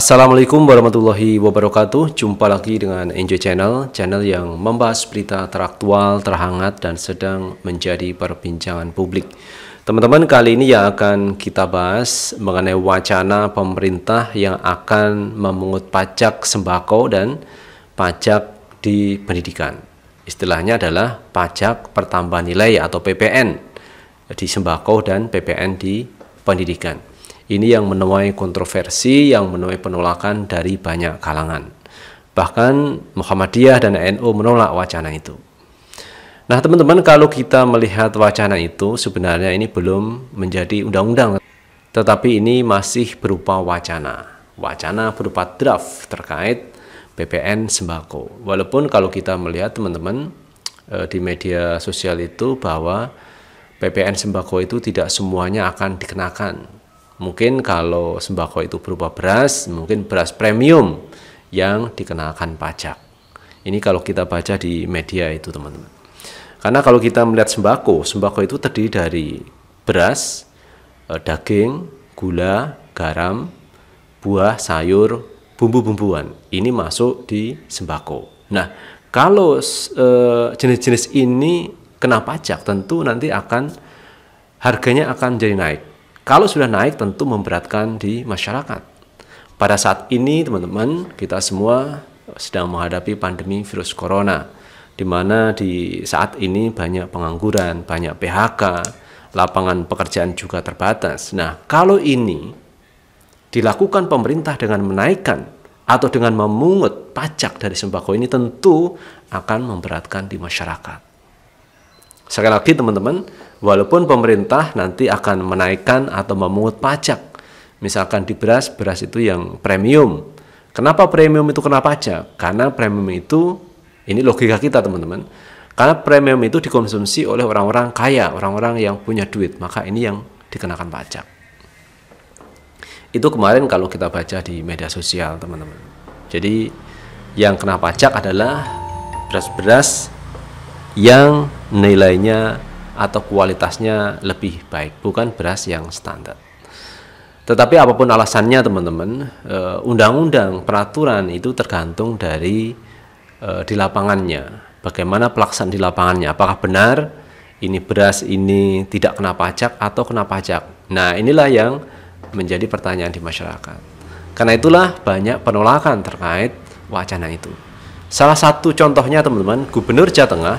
Assalamualaikum warahmatullahi wabarakatuh. Jumpa lagi dengan Enjoy Channel, channel yang membahas berita teraktual, terhangat dan sedang menjadi perbincangan publik. Teman-teman, kali ini yang akan kita bahas mengenai wacana pemerintah yang akan memungut pajak sembako dan pajak di pendidikan. Istilahnya adalah pajak pertambahan nilai atau PPN di sembako dan PPN di pendidikan. Ini yang menuai kontroversi, yang menuai penolakan dari banyak kalangan. Bahkan Muhammadiyah dan NU menolak wacana itu. Nah, teman-teman, kalau kita melihat wacana itu, sebenarnya ini belum menjadi undang-undang, tetapi ini masih berupa wacana. Wacana berupa draft terkait PPN sembako. Walaupun kalau kita melihat teman-teman eh, di media sosial itu bahwa PPN sembako itu tidak semuanya akan dikenakan Mungkin kalau sembako itu berupa beras, mungkin beras premium yang dikenakan pajak. Ini kalau kita baca di media itu teman-teman. Karena kalau kita melihat sembako, sembako itu terdiri dari beras, eh, daging, gula, garam, buah, sayur, bumbu-bumbuan. Ini masuk di sembako. Nah, kalau eh, jenis-jenis ini kena pajak, tentu nanti akan harganya akan jadi naik kalau sudah naik tentu memberatkan di masyarakat. Pada saat ini teman-teman kita semua sedang menghadapi pandemi virus corona di mana di saat ini banyak pengangguran, banyak PHK, lapangan pekerjaan juga terbatas. Nah, kalau ini dilakukan pemerintah dengan menaikkan atau dengan memungut pajak dari sembako ini tentu akan memberatkan di masyarakat. Sekali lagi teman-teman, walaupun pemerintah nanti akan menaikkan atau memungut pajak, misalkan di beras, beras itu yang premium. Kenapa premium itu kena pajak? Karena premium itu, ini logika kita teman-teman, karena premium itu dikonsumsi oleh orang-orang kaya, orang-orang yang punya duit, maka ini yang dikenakan pajak. Itu kemarin kalau kita baca di media sosial teman-teman. Jadi yang kena pajak adalah beras-beras yang nilainya atau kualitasnya lebih baik, bukan beras yang standar. Tetapi apapun alasannya teman-teman, eh, undang-undang peraturan itu tergantung dari eh, di lapangannya. Bagaimana pelaksanaan di lapangannya? Apakah benar ini beras ini tidak kena pajak atau kena pajak? Nah, inilah yang menjadi pertanyaan di masyarakat. Karena itulah banyak penolakan terkait wacana itu. Salah satu contohnya teman-teman, Gubernur Jawa Tengah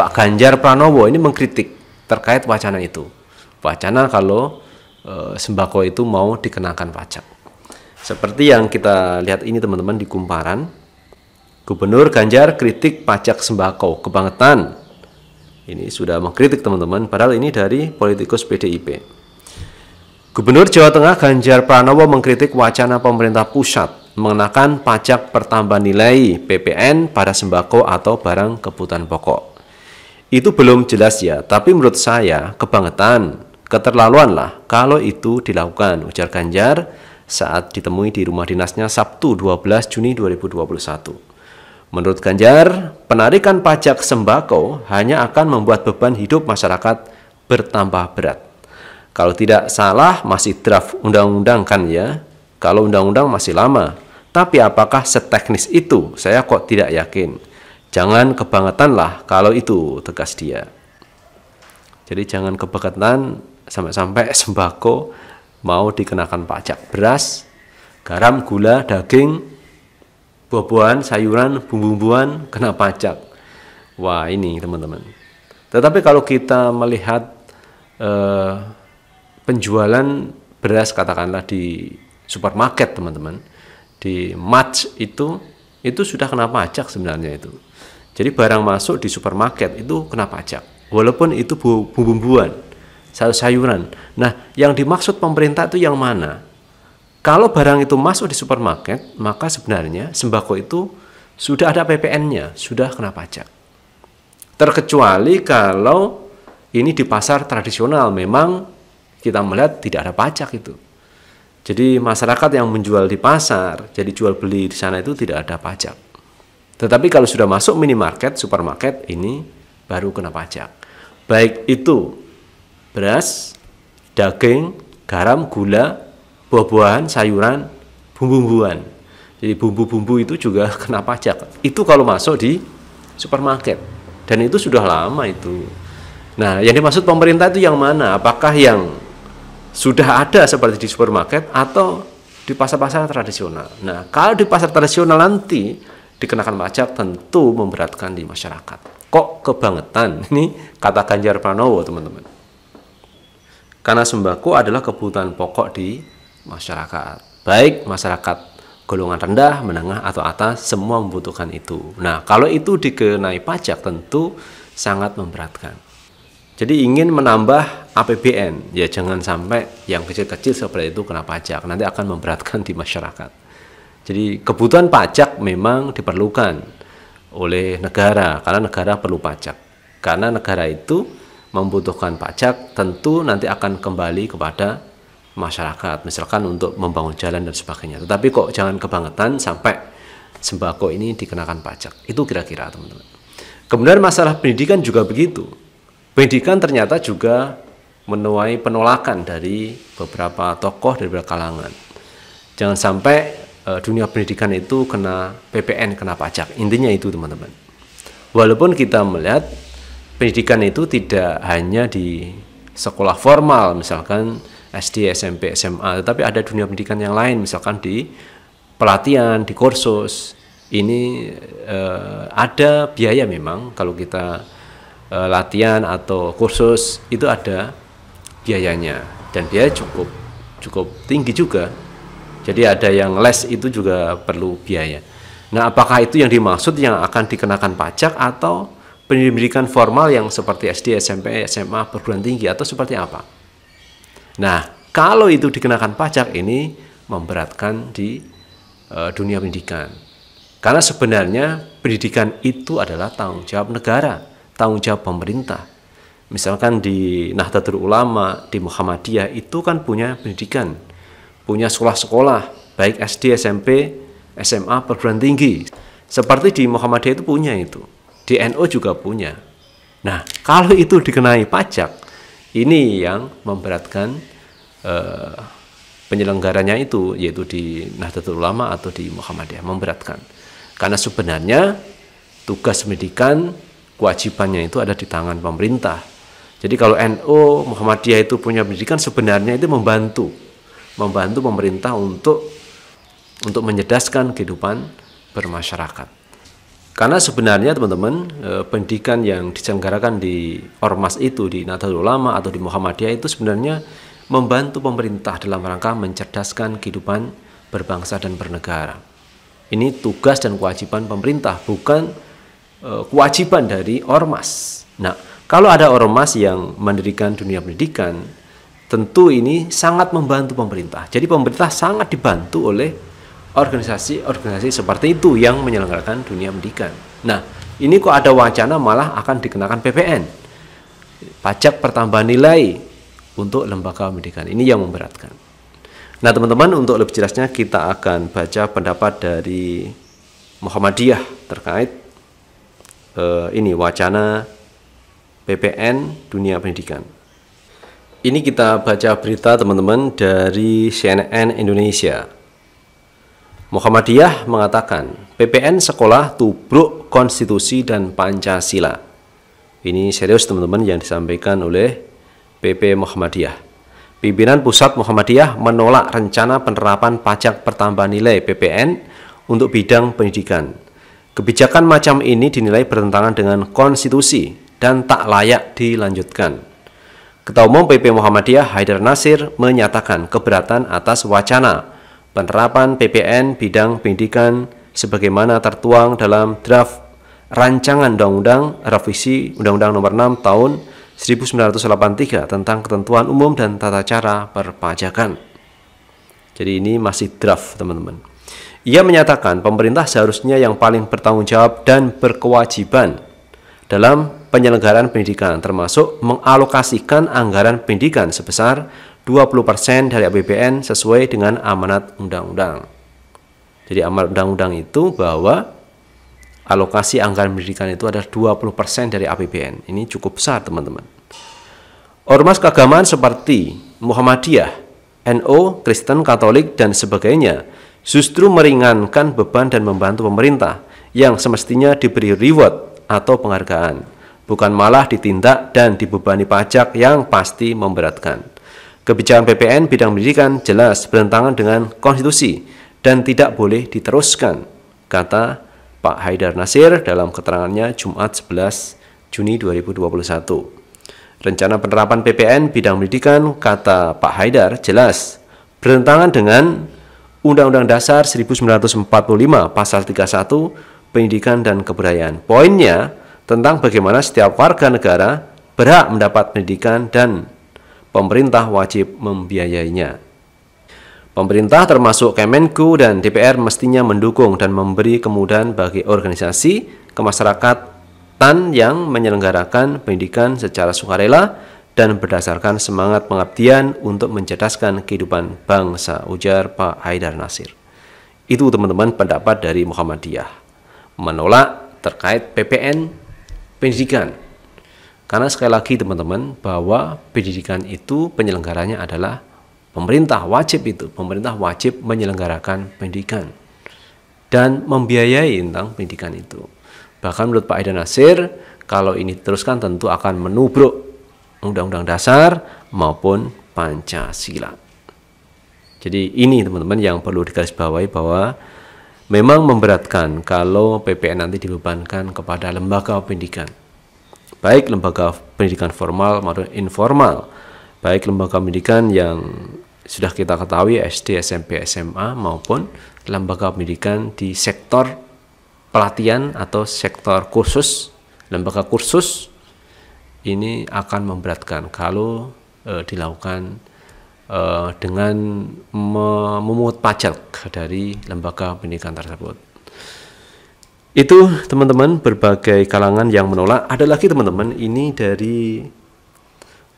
Pak Ganjar Pranowo ini mengkritik terkait wacana itu. Wacana kalau e, sembako itu mau dikenakan pajak. Seperti yang kita lihat ini teman-teman di kumparan, Gubernur Ganjar kritik pajak sembako kebangetan. Ini sudah mengkritik teman-teman, padahal ini dari politikus PDIP. Gubernur Jawa Tengah Ganjar Pranowo mengkritik wacana pemerintah pusat mengenakan pajak pertambahan nilai PPN pada sembako atau barang kebutuhan pokok. Itu belum jelas ya, tapi menurut saya kebangetan, keterlaluan lah kalau itu dilakukan, ujar Ganjar saat ditemui di rumah dinasnya Sabtu 12 Juni 2021. Menurut Ganjar, penarikan pajak sembako hanya akan membuat beban hidup masyarakat bertambah berat. Kalau tidak salah masih draft undang-undang kan ya? Kalau undang-undang masih lama. Tapi apakah seteknis itu? Saya kok tidak yakin. Jangan lah kalau itu, tegas dia. Jadi jangan kebangetan sampai-sampai sembako mau dikenakan pajak beras, garam, gula, daging, buah-buahan, sayuran, bumbu-bumbuan kena pajak. Wah ini teman-teman. Tetapi kalau kita melihat eh, penjualan beras katakanlah di supermarket teman-teman, di match itu itu sudah kena pajak sebenarnya itu. Jadi barang masuk di supermarket itu kena pajak. Walaupun itu bumbu-bumbuan, satu sayuran Nah, yang dimaksud pemerintah itu yang mana? Kalau barang itu masuk di supermarket, maka sebenarnya sembako itu sudah ada PPN-nya, sudah kena pajak. Terkecuali kalau ini di pasar tradisional memang kita melihat tidak ada pajak itu. Jadi masyarakat yang menjual di pasar, jadi jual beli di sana itu tidak ada pajak. Tetapi kalau sudah masuk minimarket, supermarket ini baru kena pajak. Baik itu beras, daging, garam, gula, buah-buahan, sayuran, bumbu-bumbuan. Jadi bumbu-bumbu itu juga kena pajak. Itu kalau masuk di supermarket. Dan itu sudah lama itu. Nah, yang dimaksud pemerintah itu yang mana? Apakah yang sudah ada seperti di supermarket atau di pasar-pasar tradisional? Nah, kalau di pasar tradisional nanti dikenakan pajak tentu memberatkan di masyarakat. Kok kebangetan? Ini kata Ganjar Pranowo, teman-teman. Karena sembako adalah kebutuhan pokok di masyarakat. Baik masyarakat golongan rendah, menengah, atau atas, semua membutuhkan itu. Nah, kalau itu dikenai pajak tentu sangat memberatkan. Jadi ingin menambah APBN, ya jangan sampai yang kecil-kecil seperti itu kena pajak, nanti akan memberatkan di masyarakat. Jadi kebutuhan pajak memang diperlukan oleh negara karena negara perlu pajak. Karena negara itu membutuhkan pajak tentu nanti akan kembali kepada masyarakat misalkan untuk membangun jalan dan sebagainya. Tetapi kok jangan kebangetan sampai sembako ini dikenakan pajak. Itu kira-kira teman-teman. Kemudian masalah pendidikan juga begitu. Pendidikan ternyata juga menuai penolakan dari beberapa tokoh dari beberapa kalangan. Jangan sampai Eh, dunia pendidikan itu kena PPN, kena pajak. Intinya itu teman-teman. Walaupun kita melihat pendidikan itu tidak hanya di sekolah formal, misalkan SD, SMP, SMA, tetapi ada dunia pendidikan yang lain, misalkan di pelatihan, di kursus. Ini eh, ada biaya memang kalau kita eh, latihan atau kursus itu ada biayanya dan biaya cukup cukup tinggi juga jadi ada yang les itu juga perlu biaya. Nah, apakah itu yang dimaksud yang akan dikenakan pajak atau pendidikan formal yang seperti SD, SMP, SMA, perguruan tinggi atau seperti apa? Nah, kalau itu dikenakan pajak ini memberatkan di e, dunia pendidikan. Karena sebenarnya pendidikan itu adalah tanggung jawab negara, tanggung jawab pemerintah. Misalkan di Nahdlatul Ulama, di Muhammadiyah itu kan punya pendidikan punya sekolah-sekolah baik SD, SMP, SMA, perguruan tinggi. Seperti di Muhammadiyah itu punya itu. Di NU juga punya. Nah, kalau itu dikenai pajak, ini yang memberatkan eh, penyelenggaranya itu yaitu di Nahdlatul Ulama atau di Muhammadiyah memberatkan. Karena sebenarnya tugas pendidikan kewajibannya itu ada di tangan pemerintah. Jadi kalau NU NO, Muhammadiyah itu punya pendidikan sebenarnya itu membantu membantu pemerintah untuk untuk menyedaskan kehidupan bermasyarakat. Karena sebenarnya teman-teman e, pendidikan yang diselenggarakan di ormas itu di Nahdlatul Ulama atau di Muhammadiyah itu sebenarnya membantu pemerintah dalam rangka mencerdaskan kehidupan berbangsa dan bernegara. Ini tugas dan kewajiban pemerintah bukan e, kewajiban dari ormas. Nah, kalau ada ormas yang mendirikan dunia pendidikan tentu ini sangat membantu pemerintah. Jadi pemerintah sangat dibantu oleh organisasi-organisasi seperti itu yang menyelenggarakan dunia pendidikan. Nah, ini kok ada wacana malah akan dikenakan PPN. Pajak pertambahan nilai untuk lembaga pendidikan. Ini yang memberatkan. Nah, teman-teman, untuk lebih jelasnya kita akan baca pendapat dari Muhammadiyah terkait uh, ini wacana PPN dunia pendidikan. Ini kita baca berita teman-teman dari CNN Indonesia. Muhammadiyah mengatakan PPN sekolah tubruk konstitusi dan Pancasila. Ini serius teman-teman yang disampaikan oleh PP Muhammadiyah. Pimpinan Pusat Muhammadiyah menolak rencana penerapan pajak pertambahan nilai PPN untuk bidang pendidikan. Kebijakan macam ini dinilai bertentangan dengan konstitusi dan tak layak dilanjutkan. Ketua Umum PP Muhammadiyah Haidar Nasir menyatakan keberatan atas wacana penerapan PPN bidang pendidikan sebagaimana tertuang dalam draft rancangan Undang-Undang Revisi Undang-Undang Nomor 6 Tahun 1983 tentang ketentuan umum dan tata cara perpajakan. Jadi ini masih draft, teman-teman. Ia menyatakan pemerintah seharusnya yang paling bertanggung jawab dan berkewajiban dalam penyelenggaraan pendidikan termasuk mengalokasikan anggaran pendidikan sebesar 20% dari APBN sesuai dengan amanat undang-undang. Jadi amanat undang-undang itu bahwa alokasi anggaran pendidikan itu adalah 20% dari APBN. Ini cukup besar, teman-teman. Ormas keagamaan seperti Muhammadiyah, NO, Kristen, Katolik, dan sebagainya justru meringankan beban dan membantu pemerintah yang semestinya diberi reward atau penghargaan, bukan malah ditindak dan dibebani pajak yang pasti memberatkan. Kebijakan PPN bidang pendidikan jelas bertentangan dengan konstitusi dan tidak boleh diteruskan, kata Pak Haidar Nasir dalam keterangannya Jumat 11 Juni 2021. Rencana penerapan PPN bidang pendidikan, kata Pak Haidar, jelas bertentangan dengan Undang-Undang Dasar 1945 Pasal 31 pendidikan dan kebudayaan. Poinnya tentang bagaimana setiap warga negara berhak mendapat pendidikan dan pemerintah wajib membiayainya. Pemerintah termasuk Kemenku dan DPR mestinya mendukung dan memberi kemudahan bagi organisasi kemasyarakatan yang menyelenggarakan pendidikan secara sukarela dan berdasarkan semangat pengabdian untuk mencerdaskan kehidupan bangsa, ujar Pak Haidar Nasir. Itu teman-teman pendapat dari Muhammadiyah menolak terkait PPN pendidikan. Karena sekali lagi teman-teman bahwa pendidikan itu penyelenggaranya adalah pemerintah wajib itu, pemerintah wajib menyelenggarakan pendidikan dan membiayai tentang pendidikan itu. Bahkan menurut Pak Aidan Nasir, kalau ini diteruskan tentu akan menubruk Undang-Undang Dasar maupun Pancasila. Jadi ini teman-teman yang perlu digarisbawahi bahwa Memang memberatkan kalau PPN nanti dibebankan kepada lembaga pendidikan. Baik lembaga pendidikan formal maupun informal. Baik lembaga pendidikan yang sudah kita ketahui SD, SMP, SMA maupun lembaga pendidikan di sektor pelatihan atau sektor kursus, lembaga kursus ini akan memberatkan kalau e, dilakukan uh, dengan memungut pajak dari lembaga pendidikan tersebut. Itu teman-teman berbagai kalangan yang menolak. Ada lagi teman-teman ini dari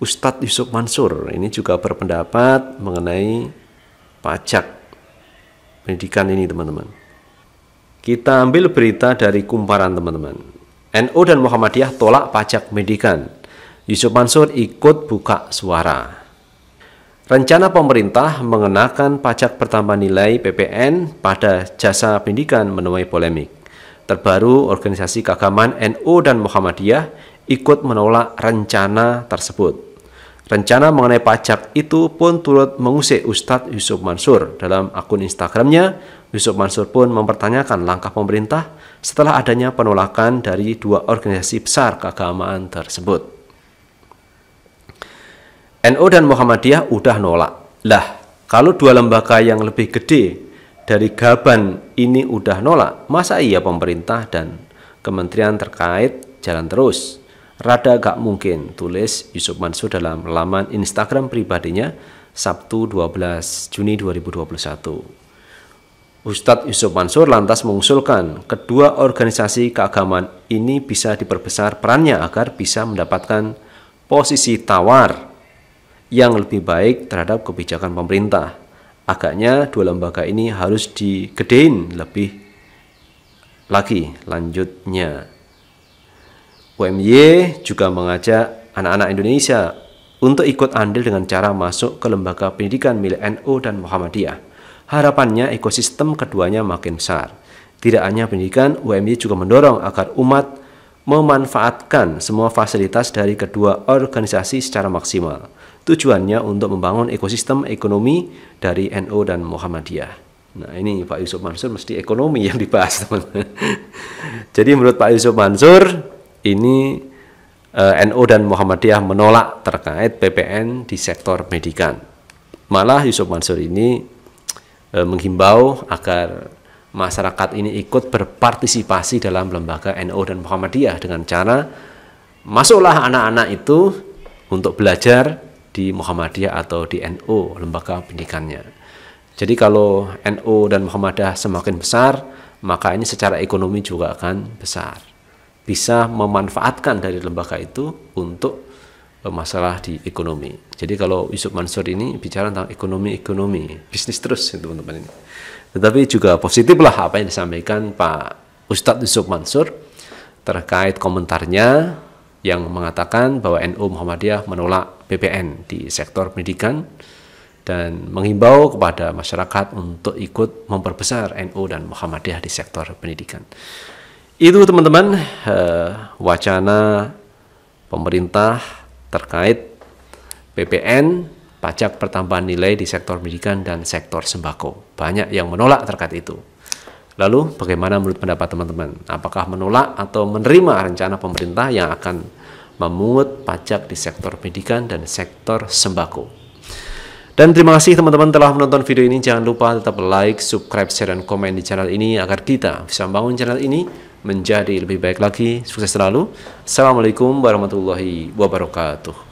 Ustadz Yusuf Mansur. Ini juga berpendapat mengenai pajak pendidikan ini teman-teman. Kita ambil berita dari kumparan teman-teman. NU dan Muhammadiyah tolak pajak pendidikan. Yusuf Mansur ikut buka suara. Rencana pemerintah mengenakan pajak pertambahan nilai PPN pada jasa pendidikan menuai polemik. Terbaru, organisasi keagamaan NU dan Muhammadiyah ikut menolak rencana tersebut. Rencana mengenai pajak itu pun turut mengusik Ustadz Yusuf Mansur. Dalam akun Instagramnya, Yusuf Mansur pun mempertanyakan langkah pemerintah setelah adanya penolakan dari dua organisasi besar keagamaan tersebut. NU dan Muhammadiyah udah nolak. Lah, kalau dua lembaga yang lebih gede dari Gaban ini udah nolak, masa iya pemerintah dan kementerian terkait jalan terus? Rada gak mungkin, tulis Yusuf Mansur dalam laman Instagram pribadinya Sabtu 12 Juni 2021. Ustadz Yusuf Mansur lantas mengusulkan kedua organisasi keagamaan ini bisa diperbesar perannya agar bisa mendapatkan posisi tawar yang lebih baik terhadap kebijakan pemerintah. Agaknya dua lembaga ini harus digedein lebih lagi lanjutnya. UMY juga mengajak anak-anak Indonesia untuk ikut andil dengan cara masuk ke lembaga pendidikan milik NU dan Muhammadiyah. Harapannya ekosistem keduanya makin besar. Tidak hanya pendidikan, UMY juga mendorong agar umat memanfaatkan semua fasilitas dari kedua organisasi secara maksimal. Tujuannya untuk membangun ekosistem ekonomi dari NU NO dan Muhammadiyah. Nah ini Pak Yusuf Mansur mesti ekonomi yang dibahas teman. Jadi menurut Pak Yusuf Mansur ini eh, NU NO dan Muhammadiyah menolak terkait PPN di sektor pendidikan. Malah Yusuf Mansur ini eh, menghimbau agar masyarakat ini ikut berpartisipasi dalam lembaga NU NO dan Muhammadiyah dengan cara masuklah anak-anak itu untuk belajar di Muhammadiyah atau di NU NO, lembaga pendidikannya. Jadi kalau NU NO dan Muhammadiyah semakin besar, maka ini secara ekonomi juga akan besar. Bisa memanfaatkan dari lembaga itu untuk e, masalah di ekonomi. Jadi kalau Yusuf Mansur ini bicara tentang ekonomi-ekonomi, bisnis terus teman-teman ini. Tetapi juga positiflah apa yang disampaikan Pak Ustadz Yusuf Mansur terkait komentarnya yang mengatakan bahwa NU Muhammadiyah menolak BPN di sektor pendidikan dan menghimbau kepada masyarakat untuk ikut memperbesar NU dan Muhammadiyah di sektor pendidikan. Itu teman-teman eh, wacana pemerintah terkait BPN pajak pertambahan nilai di sektor pendidikan dan sektor sembako. Banyak yang menolak terkait itu. Lalu bagaimana menurut pendapat teman-teman? Apakah menolak atau menerima rencana pemerintah yang akan memungut pajak di sektor pendidikan dan sektor sembako? Dan terima kasih teman-teman telah menonton video ini. Jangan lupa tetap like, subscribe, share, dan komen di channel ini agar kita bisa membangun channel ini menjadi lebih baik lagi. Sukses selalu. Assalamualaikum warahmatullahi wabarakatuh.